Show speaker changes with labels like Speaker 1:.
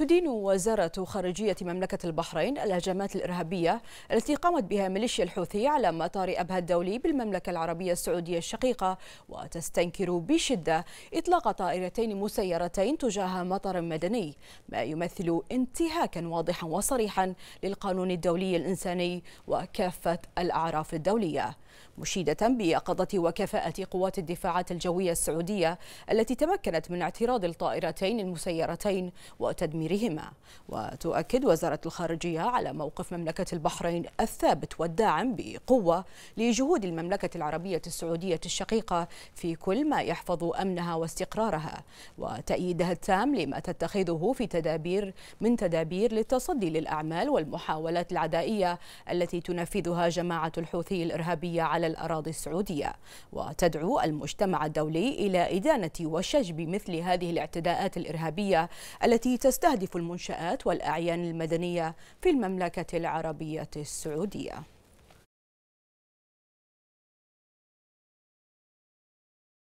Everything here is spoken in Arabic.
Speaker 1: تدين وزارة خارجية مملكة البحرين الهجمات الإرهابية التي قامت بها ميليشيا الحوثي على مطار أبها الدولي بالمملكة العربية السعودية الشقيقة وتستنكر بشدة إطلاق طائرتين مسيرتين تجاه مطار مدني ما يمثل انتهاكا واضحا وصريحا للقانون الدولي الإنساني وكافة الأعراف الدولية مشيدة بيقظة وكفاءة قوات الدفاعات الجوية السعودية التي تمكنت من اعتراض الطائرتين المسيرتين وتدمير وغيرهما وتؤكد وزارة الخارجية على موقف مملكة البحرين الثابت والداعم بقوة لجهود المملكة العربية السعودية الشقيقة في كل ما يحفظ أمنها واستقرارها وتأييدها التام لما تتخذه في تدابير من تدابير للتصدي للأعمال والمحاولات العدائية التي تنفذها جماعة الحوثي الإرهابية على الأراضي السعودية وتدعو المجتمع الدولي إلى إدانة وشجب مثل هذه الاعتداءات الإرهابية التي تستهدف تستهدف المنشآت والأعيان المدنية في المملكة العربية السعودية